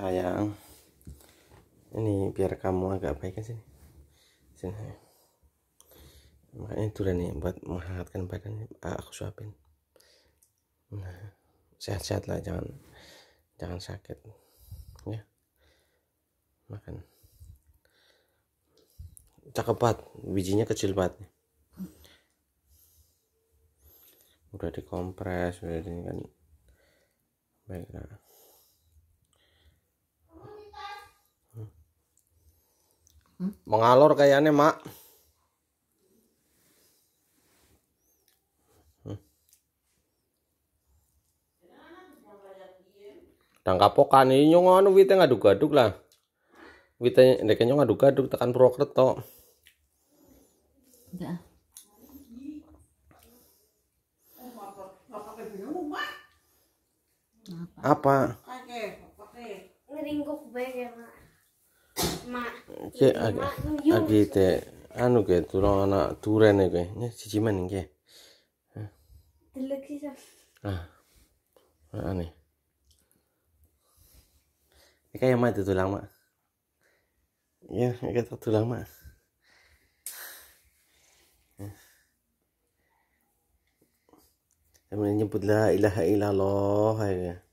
sayang ini biar kamu agak baik kan sini sini makanya itu nih buat menghangatkan badan ah, aku suapin nah sehat-sehat lah jangan jangan sakit ya makan cakep banget bijinya kecil banget udah dikompres udah ini kan baiklah Mengalor kayaknya, Mak. Dan Tangkapokan ini nyong anu wite ngaduk-aduk lah. Wite ndek nyong ngaduk-aduk tekan Purwokerto. Apa? ke age age te anu ke tulang ana turene ke ne cici maning ke ah ane kayak mak itu tulang mak ya itu tulang mak Kemudian nyebut la ilaha loh ya.